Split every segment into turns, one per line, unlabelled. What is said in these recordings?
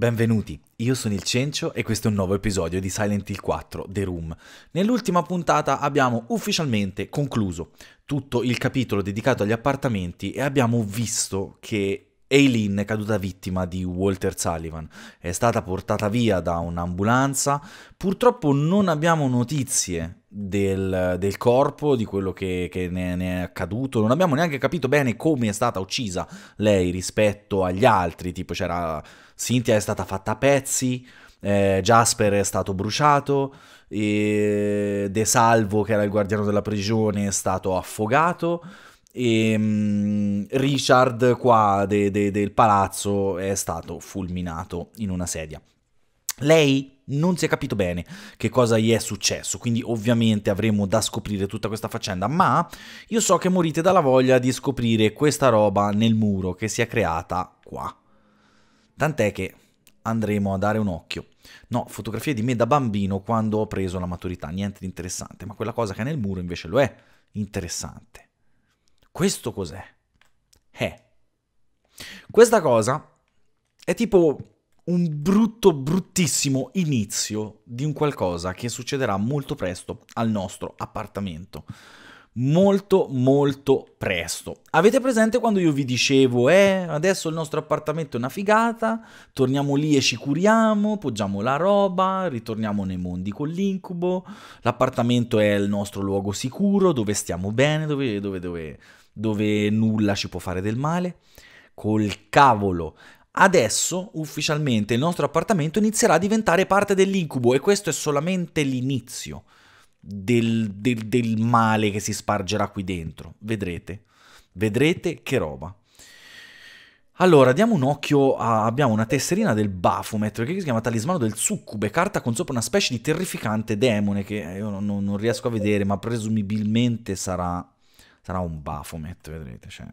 Benvenuti, io sono il Cencio e questo è un nuovo episodio di Silent Hill 4 The Room. Nell'ultima puntata abbiamo ufficialmente concluso tutto il capitolo dedicato agli appartamenti e abbiamo visto che Eileen è caduta vittima di Walter Sullivan, è stata portata via da un'ambulanza, purtroppo non abbiamo notizie del, del corpo, di quello che, che ne, ne, è accaduto, non abbiamo neanche capito bene come è stata uccisa lei rispetto agli altri, tipo c'era Cynthia è stata fatta a pezzi, eh, Jasper è stato bruciato, e De Salvo, che era il guardiano della prigione, è stato affogato. E um, Richard qua de, de, del palazzo è stato fulminato in una sedia. Lei non si è capito bene che cosa gli è successo, quindi ovviamente avremo da scoprire tutta questa faccenda, ma io so che morite dalla voglia di scoprire questa roba nel muro che si è creata qua. Tant'è che andremo a dare un occhio. No, fotografie di me da bambino quando ho preso la maturità, niente di interessante, ma quella cosa che è nel muro invece lo è interessante. Questo cos'è? Eh. Questa cosa è tipo un brutto, bruttissimo inizio di un qualcosa che succederà molto presto al nostro appartamento molto molto presto. Avete presente quando io vi dicevo eh adesso il nostro appartamento è una figata, torniamo lì e ci curiamo, poggiamo la roba, ritorniamo nei mondi con l'incubo, l'appartamento è il nostro luogo sicuro dove stiamo bene, dove, dove, dove, dove nulla ci può fare del male? Col cavolo! Adesso ufficialmente il nostro appartamento inizierà a diventare parte dell'incubo e questo è solamente l'inizio del, del, del male che si spargerà qui dentro. Vedrete, vedrete che roba. Allora, diamo un occhio a... abbiamo una tesserina del Baphomet, che si chiama Talismano del Succube, carta con sopra una specie di terrificante demone che eh, io non, non riesco a vedere, ma presumibilmente sarà, sarà un Baphomet, vedrete, cioè,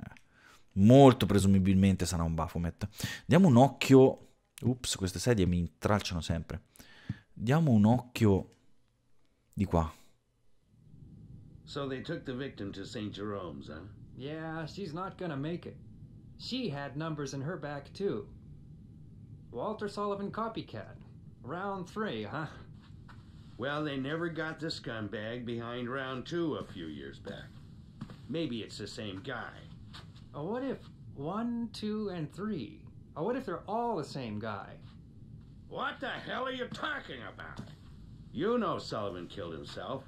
molto presumibilmente sarà un Baphomet. Diamo un occhio... Ups, queste sedie mi intralciano sempre. Diamo un occhio di qua. So they took the victim to St. Jerome's, huh? Yeah, she's not gonna make it. She had numbers in her back, too. Walter Sullivan copycat. Round three, huh? Well, they never got the scumbag behind round two a few years back. Maybe it's the same guy. Oh, what if one, two, and three? Oh, what if they're all the same guy? What the hell are you talking about? You know Sullivan killed himself.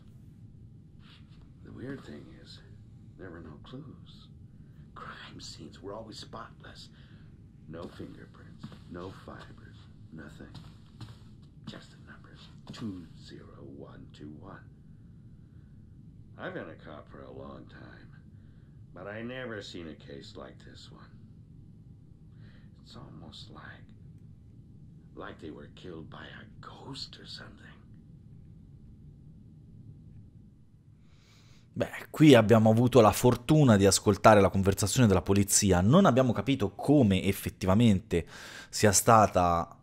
The weird thing is, there were no clues. Crime scenes were always spotless. No fingerprints, no fibers, nothing. Just the numbers 20121. I've been a cop for a long time, but I never seen a case like this one. It's almost like like they were killed by a ghost or something. Beh, qui abbiamo avuto la fortuna di ascoltare la conversazione della polizia, non abbiamo capito come effettivamente sia stata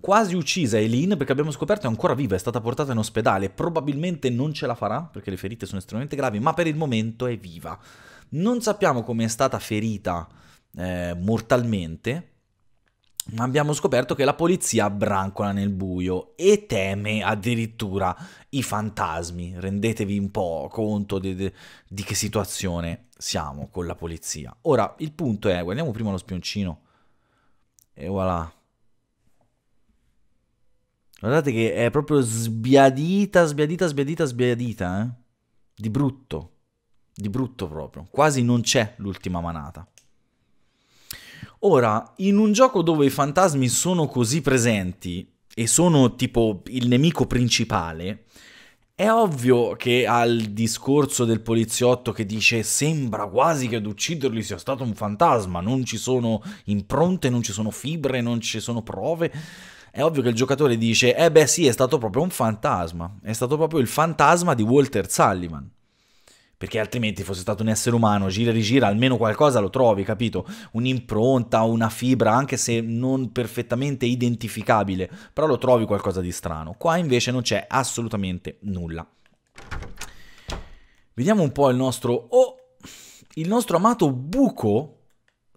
quasi uccisa Eileen perché abbiamo scoperto che è ancora viva, è stata portata in ospedale, probabilmente non ce la farà perché le ferite sono estremamente gravi, ma per il momento è viva. Non sappiamo come è stata ferita eh, mortalmente, ma abbiamo scoperto che la polizia brancola nel buio e teme addirittura i fantasmi. Rendetevi un po' conto di, di, che situazione siamo con la polizia. Ora, il punto è, guardiamo prima lo spioncino. E voilà. Guardate che è proprio sbiadita, sbiadita, sbiadita, sbiadita, eh? Di brutto. Di brutto proprio. Quasi non c'è l'ultima manata. Ora, in un gioco dove i fantasmi sono così presenti e sono tipo il nemico principale, è ovvio che al discorso del poliziotto che dice sembra quasi che ad ucciderli sia stato un fantasma, non ci sono impronte, non ci sono fibre, non ci sono prove, è ovvio che il giocatore dice eh beh sì, è stato proprio un fantasma, è stato proprio il fantasma di Walter Sullivan. Perché altrimenti fosse stato un essere umano, gira e rigira, almeno qualcosa lo trovi, capito? Un'impronta, una fibra, anche se non perfettamente identificabile, però lo trovi qualcosa di strano. Qua invece non c'è assolutamente nulla. Vediamo un po' il nostro... Oh! Il nostro amato buco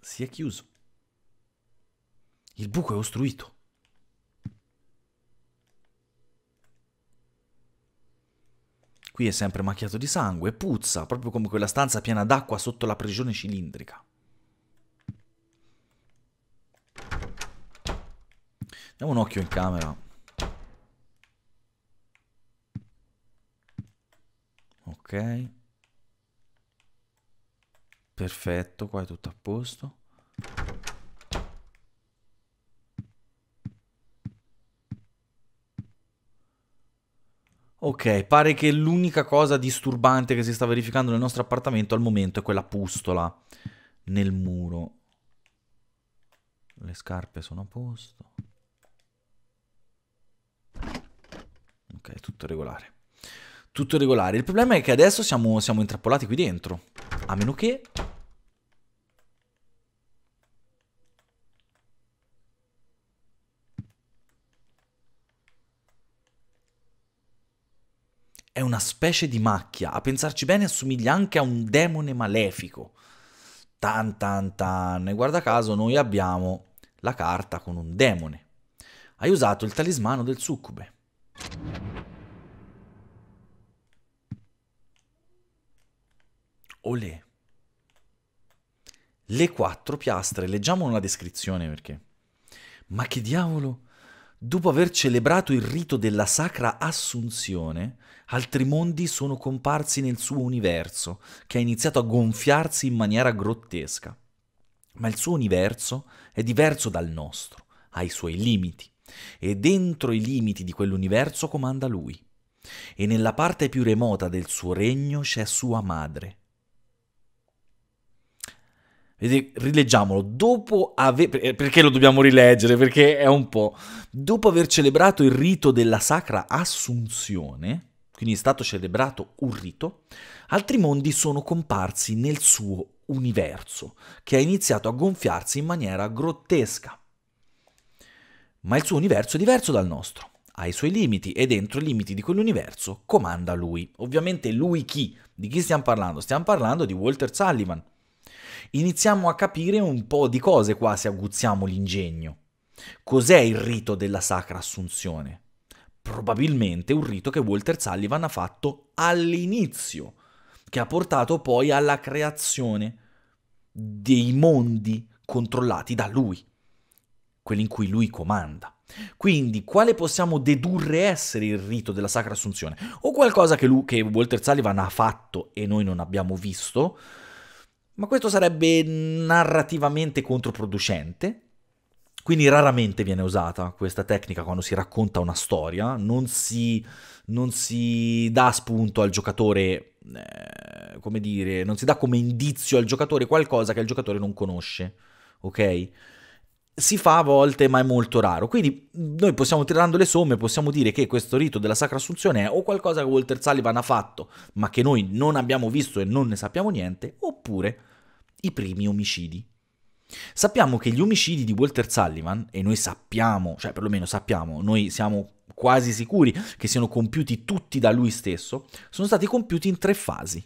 si è chiuso. Il buco è ostruito. Qui è sempre macchiato di sangue, puzza, proprio come quella stanza piena d'acqua sotto la prigione cilindrica. Diamo un occhio in camera. Ok. Perfetto, qua è tutto a posto. Ok, pare che l'unica cosa disturbante che si sta verificando nel nostro appartamento al momento è quella pustola nel muro. Le scarpe sono a posto. Ok, tutto regolare. Tutto regolare. Il problema è che adesso siamo, siamo intrappolati qui dentro. A meno che è una specie di macchia, a pensarci bene assomiglia anche a un demone malefico. Tan tan tan, e guarda caso noi abbiamo la carta con un demone. Hai usato il talismano del succube. Olè. Le quattro piastre, leggiamo la descrizione perché. Ma che diavolo? Dopo aver celebrato il rito della Sacra Assunzione, altri mondi sono comparsi nel suo universo, che ha iniziato a gonfiarsi in maniera grottesca. Ma il suo universo è diverso dal nostro, ha i suoi limiti, e dentro i limiti di quell'universo comanda lui. E nella parte più remota del suo regno c'è sua madre, rileggiamolo, dopo aver... Eh, perché lo dobbiamo rileggere? Perché è un po'... Dopo aver celebrato il rito della Sacra Assunzione, quindi è stato celebrato un rito, altri mondi sono comparsi nel suo universo, che ha iniziato a gonfiarsi in maniera grottesca. Ma il suo universo è diverso dal nostro, ha i suoi limiti e dentro i limiti di quell'universo comanda lui. Ovviamente lui chi? Di chi stiamo parlando? Stiamo parlando di Walter Sullivan iniziamo a capire un po' di cose qua se aguzziamo l'ingegno. Cos'è il rito della Sacra Assunzione? Probabilmente un rito che Walter Sullivan ha fatto all'inizio, che ha portato poi alla creazione dei mondi controllati da lui, quelli in cui lui comanda. Quindi, quale possiamo dedurre essere il rito della Sacra Assunzione? O qualcosa che, lui, che Walter Sullivan ha fatto e noi non abbiamo visto, ma questo sarebbe narrativamente controproducente. Quindi raramente viene usata questa tecnica quando si racconta una storia, non si, non si dà spunto al giocatore, eh, come dire, non si dà come indizio al giocatore qualcosa che il giocatore non conosce, ok? si fa a volte, ma è molto raro. Quindi noi possiamo tirando le somme, possiamo dire che questo rito della Sacra Assunzione è o qualcosa che Walter Sullivan ha fatto, ma che noi non abbiamo visto e non ne sappiamo niente, oppure i primi omicidi. Sappiamo che gli omicidi di Walter Sullivan, e noi sappiamo, cioè perlomeno sappiamo, noi siamo quasi sicuri che siano compiuti tutti da lui stesso, sono stati compiuti in tre fasi.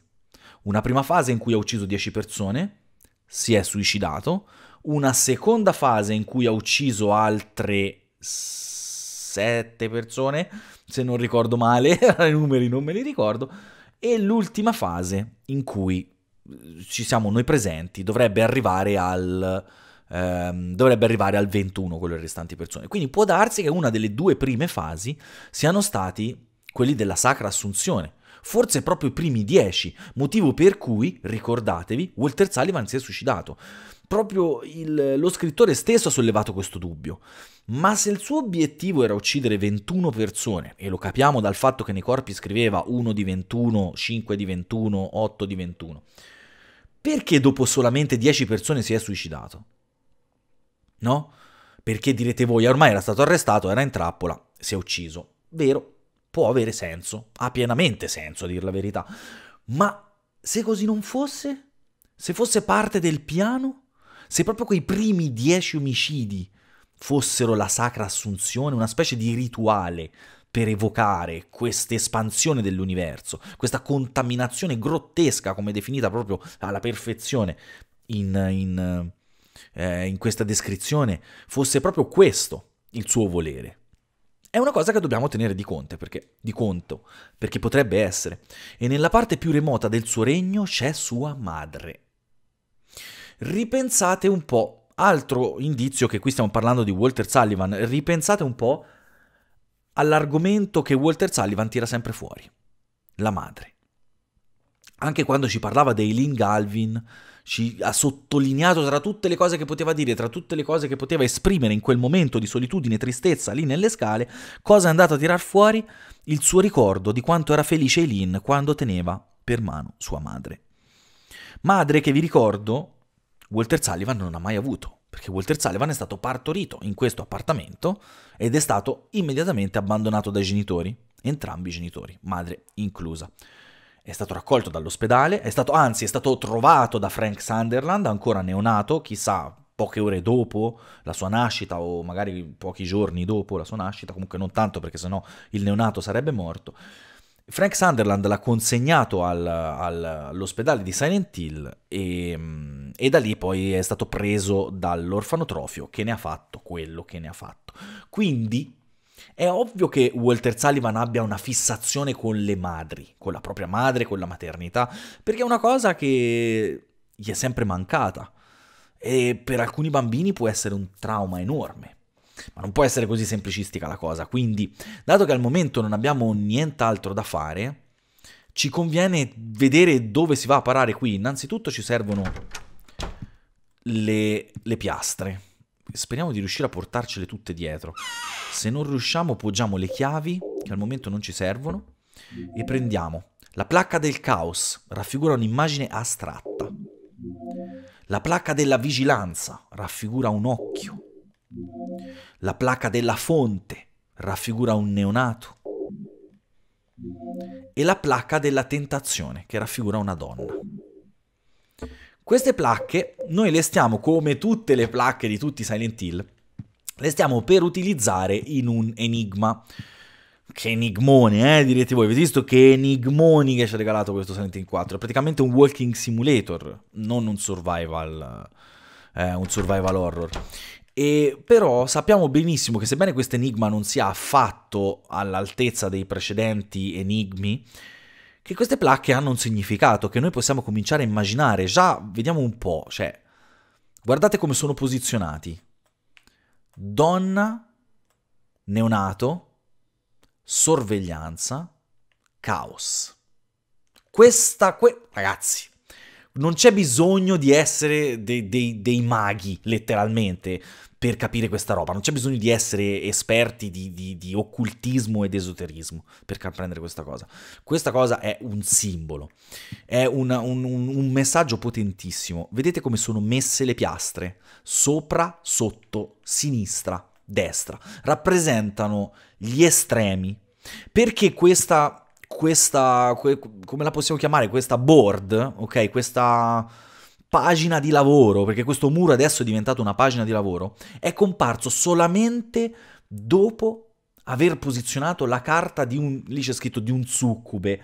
Una prima fase in cui ha ucciso 10 persone, si è suicidato, una seconda fase in cui ha ucciso altre 7 persone, se non ricordo male, i numeri non me li ricordo, e l'ultima fase in cui ci siamo noi presenti, dovrebbe arrivare al, ehm, dovrebbe arrivare al 21 con le restanti persone. Quindi può darsi che una delle due prime fasi siano stati quelli della Sacra Assunzione, forse proprio i primi 10, motivo per cui, ricordatevi, Walter Sullivan si è suicidato. Proprio il, lo scrittore stesso ha sollevato questo dubbio. Ma se il suo obiettivo era uccidere 21 persone, e lo capiamo dal fatto che nei corpi scriveva 1 di 21, 5 di 21, 8 di 21, perché dopo solamente 10 persone si è suicidato? No? Perché direte voi, ormai era stato arrestato, era in trappola, si è ucciso. Vero, può avere senso, ha pienamente senso a dire la verità. Ma se così non fosse? Se fosse parte del piano? Se proprio quei primi dieci omicidi fossero la sacra assunzione, una specie di rituale per evocare questa espansione dell'universo, questa contaminazione grottesca, come definita proprio alla perfezione in, in, eh, in questa descrizione, fosse proprio questo il suo volere. È una cosa che dobbiamo tenere di, conto perché, di conto, perché potrebbe essere. E nella parte più remota del suo regno c'è sua madre. Ripensate un po', altro indizio che qui stiamo parlando di Walter Sullivan, ripensate un po' all'argomento che Walter Sullivan tira sempre fuori, la madre. Anche quando ci parlava di Lynn Galvin, ci ha sottolineato tra tutte le cose che poteva dire, tra tutte le cose che poteva esprimere in quel momento di solitudine e tristezza lì nelle scale, cosa è andato a tirar fuori? Il suo ricordo di quanto era felice Eileen quando teneva per mano sua madre. Madre che vi ricordo, Walter Sullivan non ha mai avuto perché Walter Sullivan è stato partorito in questo appartamento ed è stato immediatamente abbandonato dai genitori, entrambi i genitori, madre inclusa. È stato raccolto dall'ospedale, è stato, anzi è stato trovato da Frank Sunderland, ancora neonato, chissà poche ore dopo la sua nascita o magari pochi giorni dopo la sua nascita, comunque non tanto perché sennò il neonato sarebbe morto. Frank Sunderland l'ha consegnato al, al, all'ospedale di Silent Hill e, mm, e, da lì poi è stato preso dall'orfanotrofio che ne ha fatto quello che ne ha fatto. Quindi è ovvio che Walter Sullivan abbia una fissazione con le madri, con la propria madre, con la maternità, perché è una cosa che gli è sempre mancata e per alcuni bambini può essere un trauma enorme. Ma non può essere così semplicistica la cosa, quindi dato che al momento non abbiamo nient'altro da fare, ci conviene vedere dove si va a parare qui. Innanzitutto ci servono le, le piastre. Speriamo di riuscire a portarcele tutte dietro. Se non riusciamo poggiamo le chiavi, che al momento non ci servono, e prendiamo la placca del caos, raffigura un'immagine astratta. La placca della vigilanza raffigura un occhio. La placa della fonte raffigura un neonato e la placca della tentazione che raffigura una donna. Queste placche noi le stiamo, come tutte le placche di tutti i Silent Hill, le stiamo per utilizzare in un enigma. Che enigmone, eh, direte voi. Avete visto che enigmoni che ci ha regalato questo Silent Hill 4? È praticamente un walking simulator, non un survival, eh, un survival horror. E però sappiamo benissimo che sebbene questo enigma non sia affatto all'altezza dei precedenti enigmi, che queste placche hanno un significato che noi possiamo cominciare a immaginare. Già, vediamo un po', cioè, guardate come sono posizionati. Donna, neonato, sorveglianza, caos. Questa, que- ragazzi, non c'è bisogno di essere dei, dei, dei maghi, letteralmente, per capire questa roba. Non c'è bisogno di essere esperti di, di, di, occultismo ed esoterismo per comprendere questa cosa. Questa cosa è un simbolo, è una, un, un, un messaggio potentissimo. Vedete come sono messe le piastre? Sopra, sotto, sinistra, destra. Rappresentano gli estremi. Perché questa questa, que, come la possiamo chiamare, questa board, ok, questa pagina di lavoro, perché questo muro adesso è diventato una pagina di lavoro, è comparso solamente dopo aver posizionato la carta di un, lì c'è scritto di un succube,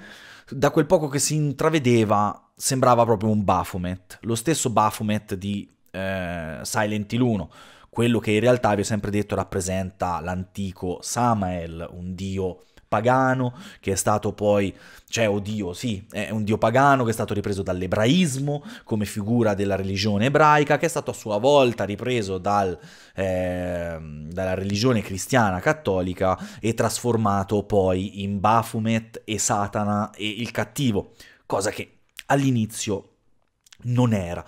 da quel poco che si intravedeva sembrava proprio un Baphomet, lo stesso Baphomet di eh, Silent Hill 1, quello che in realtà vi ho sempre detto rappresenta l'antico Samael, un dio pagano, che è stato poi, cioè oddio, sì, è un dio pagano che è stato ripreso dall'ebraismo come figura della religione ebraica, che è stato a sua volta ripreso dal, eh, dalla religione cristiana cattolica e trasformato poi in Baphomet e Satana e il cattivo, cosa che all'inizio non era.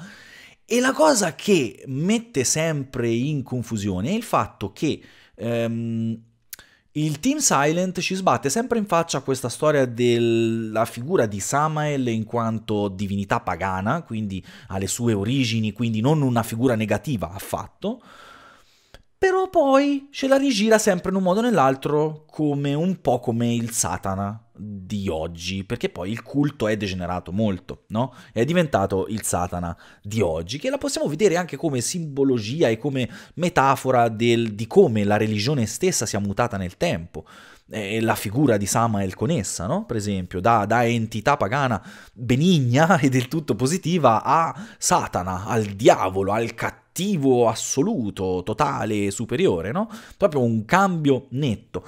E la cosa che mette sempre in confusione è il fatto che ehm, il Team Silent ci sbatte sempre in faccia a questa storia della figura di Samael in quanto divinità pagana, quindi alle sue origini, quindi non una figura negativa affatto, però poi ce la rigira sempre in un modo o nell'altro come un po' come il Satana di oggi, perché poi il culto è degenerato molto, no? È diventato il Satana di oggi, che la possiamo vedere anche come simbologia e come metafora del, di come la religione stessa sia mutata nel tempo. Eh, la figura di Samael con essa, no? per esempio, da, da, entità pagana benigna e del tutto positiva a Satana, al diavolo, al cattivo cattivo assoluto, totale, superiore, no? Proprio un cambio netto.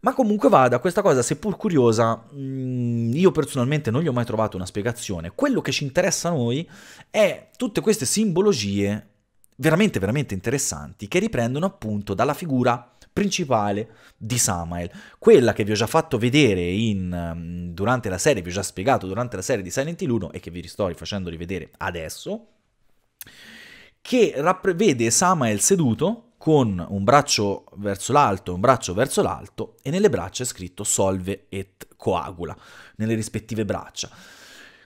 Ma comunque vada, questa cosa, seppur curiosa, mm, io personalmente non gli ho mai trovato una spiegazione. Quello che ci interessa a noi è tutte queste simbologie veramente, veramente interessanti che riprendono appunto dalla figura principale di Samael, quella che vi ho già fatto vedere in, mm, durante la serie, vi ho già spiegato durante la serie di Silent Hill 1 e che vi sto rifacendo rivedere adesso, che rapp- vede Samael seduto con un braccio verso l'alto un braccio verso l'alto e nelle braccia è scritto solve et coagula, nelle rispettive braccia.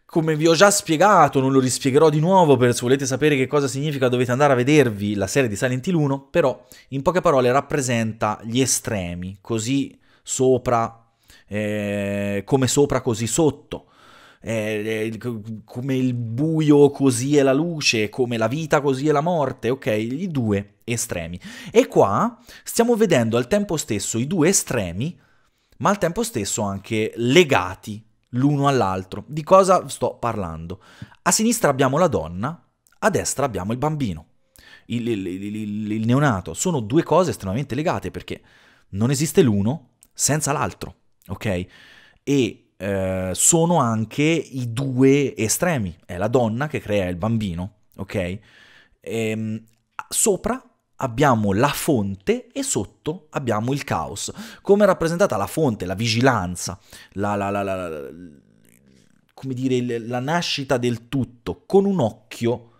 Come vi ho già spiegato, non lo rispiegherò di nuovo, per se volete sapere che cosa significa dovete andare a vedervi la serie di Silent Hill 1, però in poche parole rappresenta gli estremi, così sopra, eh, come sopra, così sotto eh, eh come il buio così è la luce, come la vita così è la morte, ok? I due estremi. E qua stiamo vedendo al tempo stesso i due estremi, ma al tempo stesso anche legati l'uno all'altro. Di cosa sto parlando? A sinistra abbiamo la donna, a destra abbiamo il bambino, il, il, il, il neonato. Sono due cose estremamente legate perché non esiste l'uno senza l'altro, ok? E eh, sono anche i due estremi, è la donna che crea il bambino, ok? E, ehm, sopra abbiamo la fonte e sotto abbiamo il caos. Come è rappresentata la fonte, la vigilanza, la, la, la, la come dire, la nascita del tutto con un occhio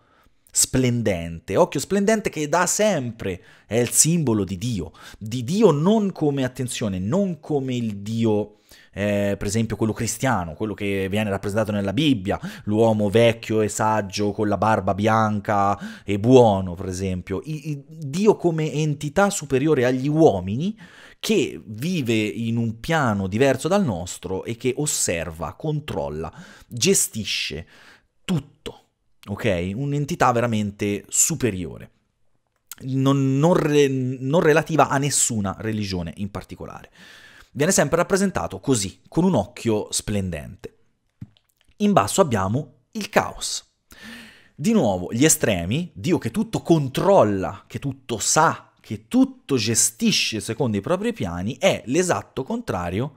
splendente, occhio splendente che da sempre è il simbolo di Dio, di Dio non come attenzione, non come il Dio eh, per esempio quello cristiano, quello che viene rappresentato nella Bibbia, l'uomo vecchio e saggio con la barba bianca e buono, per esempio, I, I, Dio come entità superiore agli uomini che vive in un piano diverso dal nostro e che osserva, controlla, gestisce tutto, ok? Un'entità veramente superiore. Non, non, re, non relativa a nessuna religione in particolare viene sempre rappresentato così, con un occhio splendente. In basso abbiamo il caos. Di nuovo, gli estremi, Dio che tutto controlla, che tutto sa, che tutto gestisce secondo i propri piani, è l'esatto contrario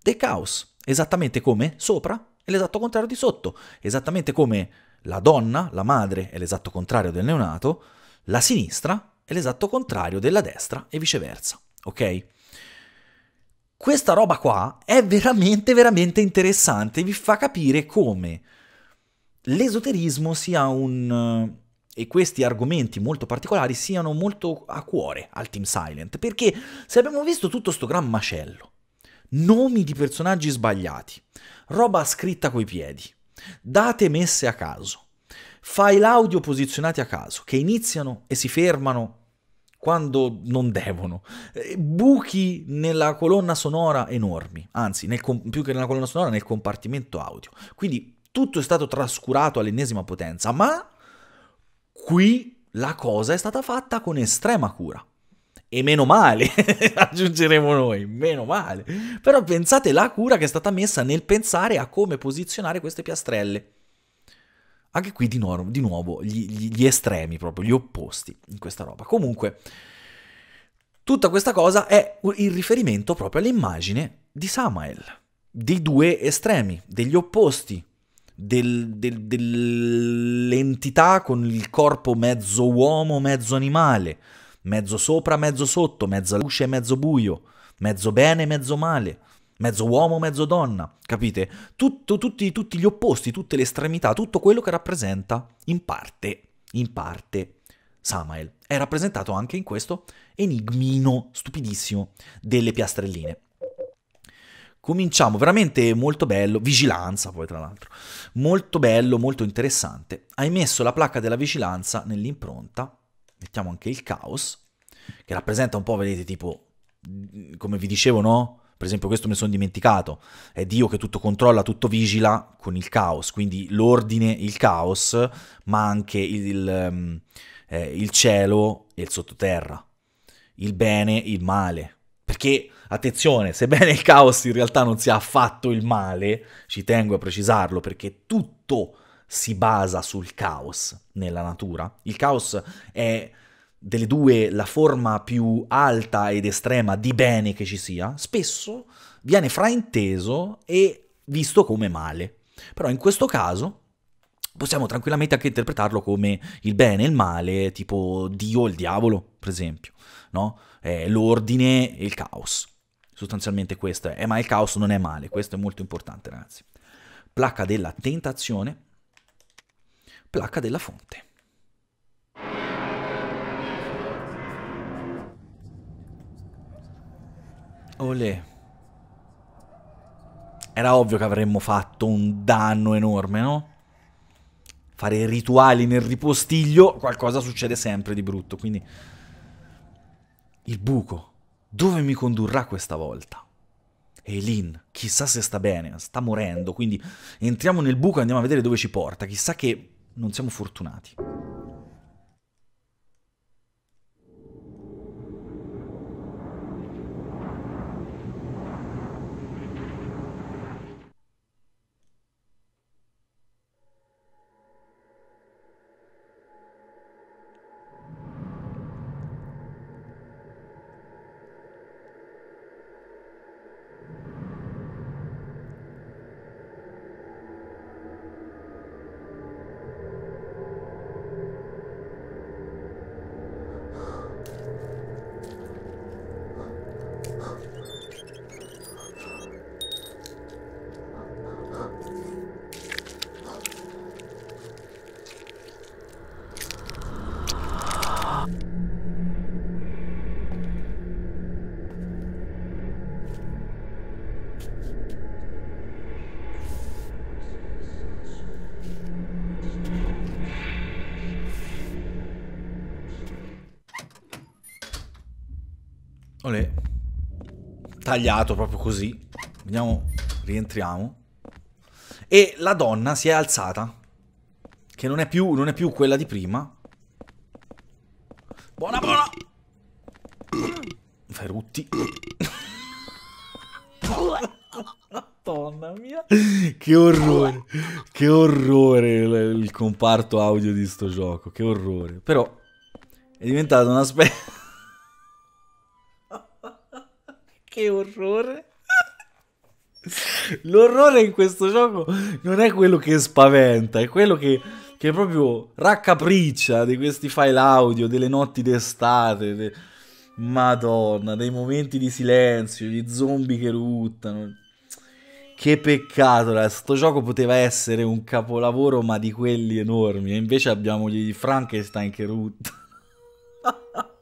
del caos. Esattamente come sopra è l'esatto contrario di sotto. Esattamente come la donna, la madre, è l'esatto contrario del neonato, la sinistra è l'esatto contrario della destra e viceversa. Ok? Questa roba qua è veramente, veramente interessante, vi fa capire come l'esoterismo sia un... Eh, e questi argomenti molto particolari siano molto a cuore al Team Silent, perché se abbiamo visto tutto sto gran macello, nomi di personaggi sbagliati, roba scritta coi piedi, date messe a caso, file audio posizionati a caso, che iniziano e si fermano quando non devono. Eh, buchi nella colonna sonora enormi, anzi com- più che nella colonna sonora nel compartimento audio. Quindi tutto è stato trascurato all'ennesima potenza, ma qui la cosa è stata fatta con estrema cura. E meno male, aggiungeremo noi, meno male. Però pensate la cura che è stata messa nel pensare a come posizionare queste piastrelle. Anche qui di nuovo, di nuovo gli, gli, gli estremi proprio, gli opposti in questa roba. Comunque, tutta questa cosa è il riferimento proprio all'immagine di Samael, dei due estremi, degli opposti, del, del, dell'entità con il corpo mezzo uomo, mezzo animale, mezzo sopra, mezzo sotto, mezza luce, mezzo buio, mezzo bene, mezzo male mezzo uomo, mezzo donna, capite? Tutto, tutti, tutti gli opposti, tutte le estremità, tutto quello che rappresenta in parte, in parte Samael. È rappresentato anche in questo enigmino stupidissimo delle piastrelline. Cominciamo, veramente molto bello, vigilanza poi tra l'altro, molto bello, molto interessante. Hai messo la placca della vigilanza nell'impronta, mettiamo anche il caos, che rappresenta un po', vedete, tipo, mm, come vi dicevo, no? Per esempio, questo me ne sono dimenticato. È Dio che tutto controlla, tutto vigila con il caos. Quindi l'ordine, il caos, ma anche il, ehm, eh, il cielo e il sottoterra. Il bene, il male. Perché, attenzione, sebbene il caos in realtà non sia affatto il male, ci tengo a precisarlo, perché tutto si basa sul caos nella natura. Il caos è delle due la forma più alta ed estrema di bene che ci sia, spesso viene frainteso e visto come male. Però in questo caso possiamo tranquillamente anche interpretarlo come il bene e il male, tipo Dio o il diavolo, per esempio, no? eh, l'ordine e il caos. Sostanzialmente questo è, eh, ma il caos non è male, questo è molto importante, ragazzi. Placca della tentazione, placca della fonte. Olè. Era ovvio che avremmo fatto un danno enorme, no? Fare rituali nel ripostiglio, qualcosa succede sempre di brutto, quindi... Il buco. Dove mi condurrà questa volta? Eileen, chissà se sta bene, sta morendo, quindi entriamo nel buco e andiamo a vedere dove ci porta. Chissà che non siamo fortunati. Olè. Tagliato proprio così. Vediamo, rientriamo. E la donna si è alzata. Che non è più, non è più quella di prima. Buona, buona! Ferrutti. Madonna mia. Che orrore. Che orrore il, il comparto audio di sto gioco. Che orrore. Però è diventato una specie... che orrore. L'orrore in questo gioco non è quello che spaventa, è quello che, che proprio raccapriccia di questi file audio, delle notti d'estate, de... madonna, dei momenti di silenzio, di zombie che ruttano. Che peccato, questo gioco poteva essere un capolavoro ma di quelli enormi, e invece abbiamo gli Frankenstein che ruttano.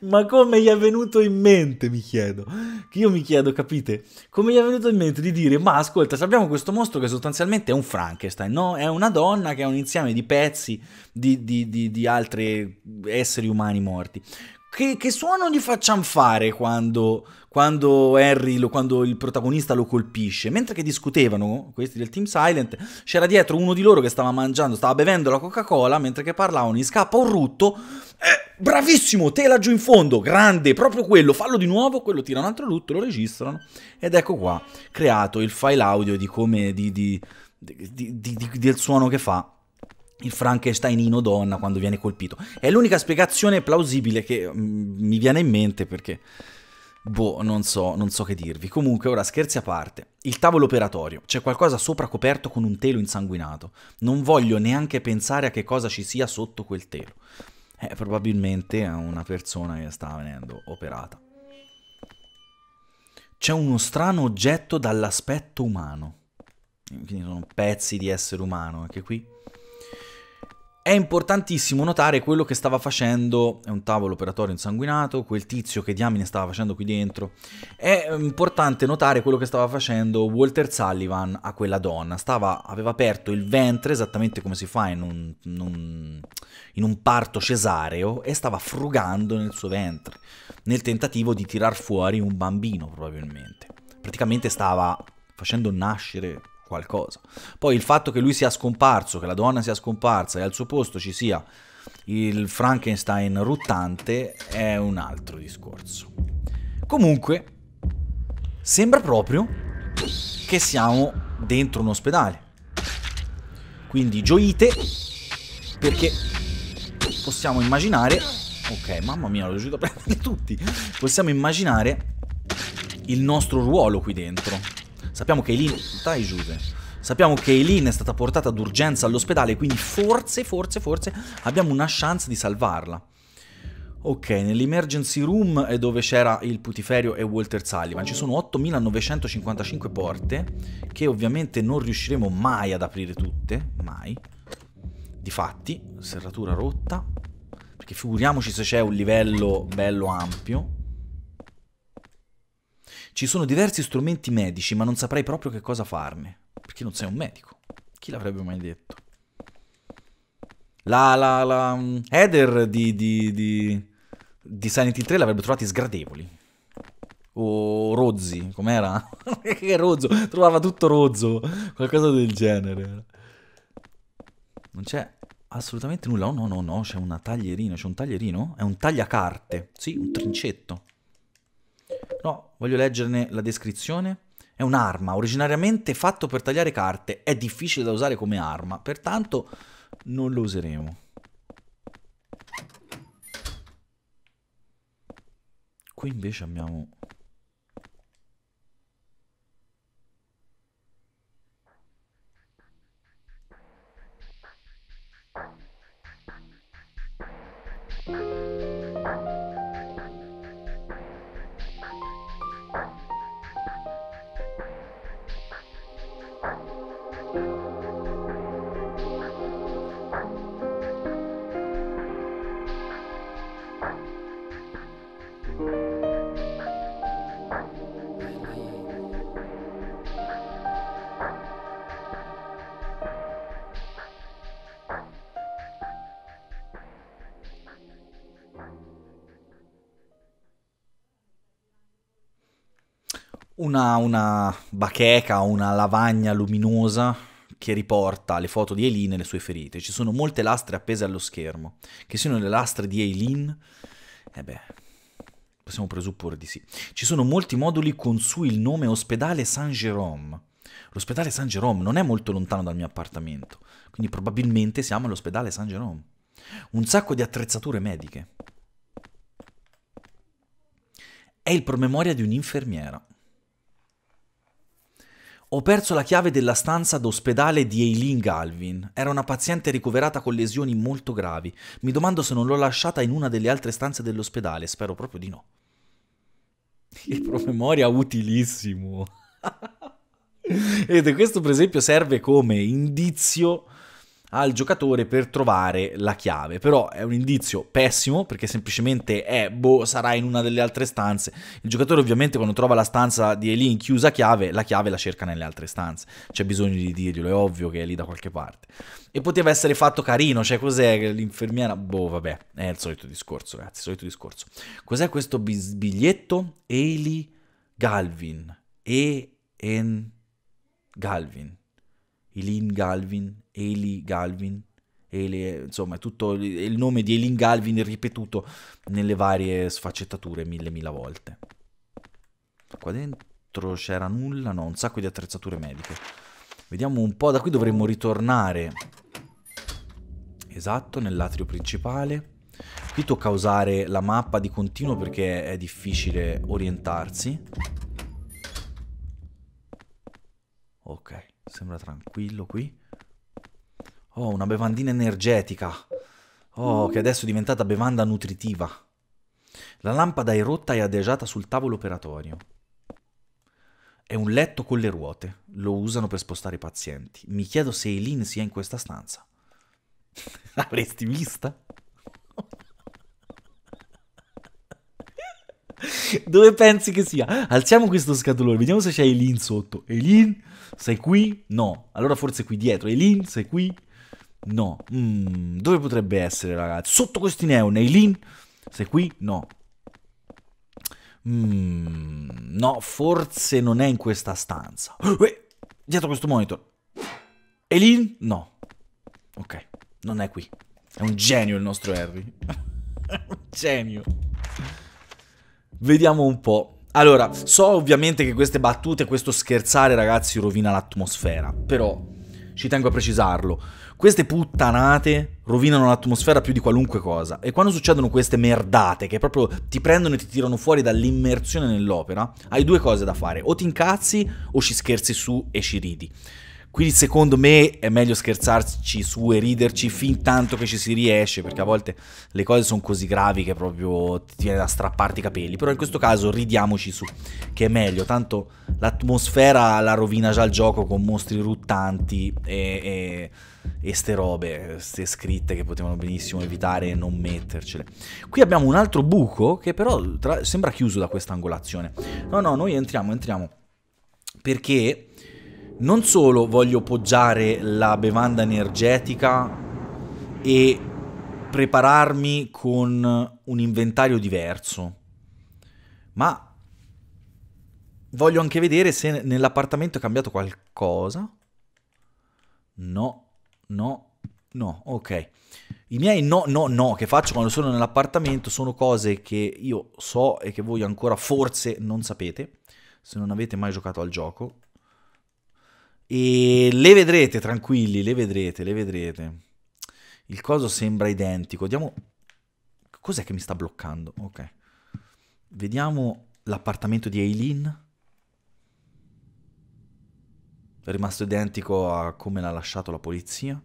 Ma come gli è venuto in mente, mi chiedo. Che io mi chiedo, capite? Come gli è venuto in mente di dire, ma ascolta, abbiamo questo mostro che sostanzialmente è un Frankenstein, no? È una donna che è un insieme di pezzi di, di, di, di altri esseri umani morti. Che, che, suono gli facciamo fare quando, quando Harry, lo, quando il protagonista lo colpisce? Mentre che discutevano, questi del Team Silent, c'era dietro uno di loro che stava mangiando, stava bevendo la Coca-Cola, mentre che parlavano, gli scappa un rutto, eh, bravissimo, tela giù in fondo, grande, proprio quello, fallo di nuovo, quello tira un altro rutto, lo registrano, ed ecco qua, creato il file audio di come, di, di, di, del suono che fa il Frankensteinino donna quando viene colpito. È l'unica spiegazione plausibile che mm, mi viene in mente perché... Boh, non so, non so che dirvi. Comunque, ora scherzi a parte. Il tavolo operatorio. C'è qualcosa sopra coperto con un telo insanguinato. Non voglio neanche pensare a che cosa ci sia sotto quel telo. Eh, probabilmente è una persona che sta venendo operata. C'è uno strano oggetto dall'aspetto umano. Quindi sono pezzi di essere umano anche qui. È importantissimo notare quello che stava facendo, è un tavolo operatorio insanguinato, quel tizio che diamine stava facendo qui dentro. È mm, importante notare quello che stava facendo Walter Sullivan a quella donna. Stava, aveva aperto il ventre, esattamente come si fa in un, in un, in un parto cesareo, e stava frugando nel suo ventre, nel tentativo di tirar fuori un bambino probabilmente. Praticamente stava facendo nascere qualcosa. Poi il fatto che lui sia scomparso, che la donna sia scomparsa e al suo posto ci sia il Frankenstein ruttante è un altro discorso. Comunque, sembra proprio che siamo dentro un ospedale. Quindi gioite perché possiamo immaginare... Ok, mamma mia, l'ho riuscito a prendere tutti. Possiamo immaginare il nostro ruolo qui dentro. Sappiamo che Eileen... Dai Giuse. Sappiamo che Eileen è stata portata d'urgenza all'ospedale, quindi forse, forse, forse abbiamo una chance di salvarla. Ok, nell'emergency room è dove c'era il putiferio e Walter Sullivan. Ci sono 8.955 porte che ovviamente non riusciremo mai ad aprire tutte, mai. Difatti, serratura rotta, perché figuriamoci se c'è un livello bello ampio. Ci sono diversi strumenti medici, ma non saprei proprio che cosa farne. Perché non sei un medico. Chi l'avrebbe mai detto? La, la, la header mm, di, di, di, di Silent Hill 3 l'avrebbe trovati sgradevoli. O rozzi, com'era? che rozzo, trovava tutto rozzo, qualcosa del genere. Non c'è assolutamente nulla. Oh no, no, no, c'è una taglierina, c'è un taglierino? È un tagliacarte, sì, un trincetto. No, voglio leggerne la descrizione. È un'arma, originariamente fatto per tagliare carte, è difficile da usare come arma, pertanto non lo useremo. Qui invece abbiamo una, una bacheca, una lavagna luminosa che riporta le foto di Eileen e le sue ferite. Ci sono molte lastre appese allo schermo, che siano le lastre di Eileen. Eh beh, possiamo presupporre di sì. Ci sono molti moduli con su il nome ospedale San Jerome. L'ospedale San Jerome non è molto lontano dal mio appartamento, quindi probabilmente siamo all'ospedale San Jerome. Un sacco di attrezzature mediche. È il promemoria di un'infermiera. Ho perso la chiave della stanza d'ospedale di Eileen Galvin. Era una paziente ricoverata con lesioni molto gravi. Mi domando se non l'ho lasciata in una delle altre stanze dell'ospedale. Spero proprio di no. Il promemoria utilissimo. Vedete, questo per esempio serve come indizio al giocatore per trovare la chiave. Però è un indizio pessimo perché semplicemente è, boh, sarà in una delle altre stanze. Il giocatore ovviamente quando trova la stanza di Elin chiusa a chiave, la chiave la cerca nelle altre stanze. C'è bisogno di dirglielo, è ovvio che è lì da qualche parte. E poteva essere fatto carino, cioè cos'è l'infermiera? Boh, vabbè, è il solito discorso, ragazzi, il solito discorso. Cos'è questo biglietto? Eli Galvin. E. N. Galvin. Elin Galvin Eli Galvin, Eli, insomma tutto il nome di Eli Galvin ripetuto nelle varie sfaccettature mille mila volte. Qua dentro c'era nulla, no, un sacco di attrezzature mediche. Vediamo un po', da qui dovremmo ritornare. Esatto, nell'atrio principale. Qui tocca usare la mappa di continuo perché è difficile orientarsi. Ok, sembra tranquillo qui. Oh, una bevandina energetica. Oh, mm. che adesso è diventata bevanda nutritiva. La lampada è rotta e adegiata sul tavolo operatorio. È un letto con le ruote. Lo usano per spostare i pazienti. Mi chiedo se Eileen sia in questa stanza. L'avresti vista? Dove pensi che sia? Alziamo questo scatolone, vediamo se c'è Eileen sotto. Eileen, sei qui? No. Allora forse qui dietro. Eileen, sei qui? No. Mm, dove potrebbe essere, ragazzi? Sotto questi neon, nei lean? Se qui? No. Mm, no, forse non è in questa stanza. Eh, dietro questo monitor. E lean? No. Ok, non è qui. È un genio il nostro Harry. un genio. Vediamo un po'. Allora, so ovviamente che queste battute, questo scherzare, ragazzi, rovina l'atmosfera. Però ci tengo a precisarlo. Queste puttanate rovinano l'atmosfera più di qualunque cosa e quando succedono queste merdate che proprio ti prendono e ti tirano fuori dall'immersione nell'opera, hai due cose da fare, o ti incazzi o ci scherzi su e ci ridi. Quindi secondo me è meglio scherzarci su e riderci fin tanto che ci si riesce, perché a volte le cose sono così gravi che proprio ti viene da strapparti i capelli, però in questo caso ridiamoci su, che è meglio, tanto l'atmosfera la rovina già il gioco con mostri ruttanti e, e, e ste robe, ste scritte che potevano benissimo evitare e non mettercele. Qui abbiamo un altro buco che però tra, sembra chiuso da questa angolazione. No, no, noi entriamo, entriamo, perché non solo voglio poggiare la bevanda energetica e prepararmi con un inventario diverso, ma voglio anche vedere se nell'appartamento è cambiato qualcosa. No, no, no, ok. I miei no, no, no che faccio quando sono nell'appartamento sono cose che io so e che voi ancora forse non sapete, se non avete mai giocato al gioco, e le vedrete, tranquilli, le vedrete, le vedrete. Il coso sembra identico. Diamo... Cos'è che mi sta bloccando? Ok. Vediamo l'appartamento di Eileen. rimasto identico a come l'ha lasciato la polizia.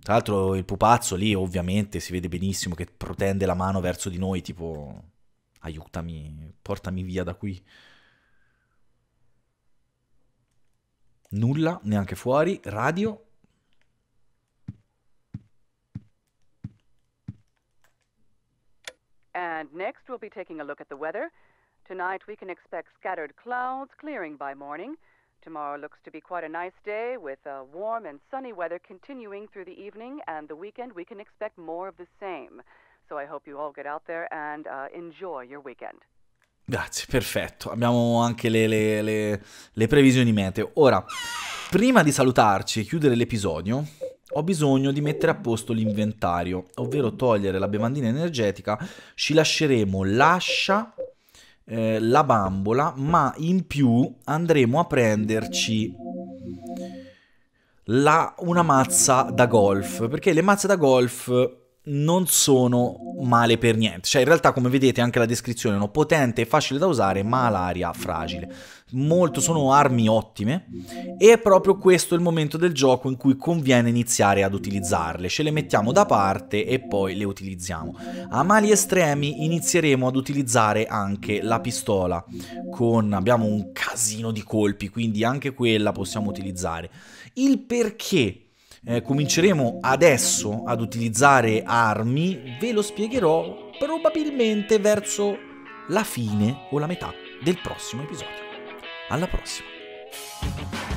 Tra l'altro il pupazzo lì ovviamente si vede benissimo che protende la mano verso di noi, tipo aiutami, portami via da qui. Nulla, neanche fuori. Radio. And next we'll be taking a look at the weather. Tonight we can expect scattered clouds clearing by morning. Tomorrow looks to be quite a nice day with uh, warm and sunny weather continuing through the evening, and the weekend we can expect more of the same. So I hope you all get out there and uh, enjoy your weekend. Grazie, perfetto. Abbiamo anche le, le, le, le, previsioni meteo. Ora, prima di salutarci e chiudere l'episodio, ho bisogno di mettere a posto l'inventario, ovvero togliere la bevandina energetica. Ci lasceremo l'ascia, eh, la bambola, ma in più andremo a prenderci la, una mazza da golf, perché le mazze da golf non sono male per niente. Cioè, in realtà, come vedete, anche la descrizione è potente e facile da usare, ma l'aria fragile. Molto, sono armi ottime. E è proprio questo il momento del gioco in cui conviene iniziare ad utilizzarle. Ce le mettiamo da parte e poi le utilizziamo. A mali estremi inizieremo ad utilizzare anche la pistola. Con abbiamo un casino di colpi, quindi anche quella possiamo utilizzare. Il perché eh, cominceremo adesso ad utilizzare armi, ve lo spiegherò probabilmente verso la fine o la metà del prossimo episodio. Alla prossima!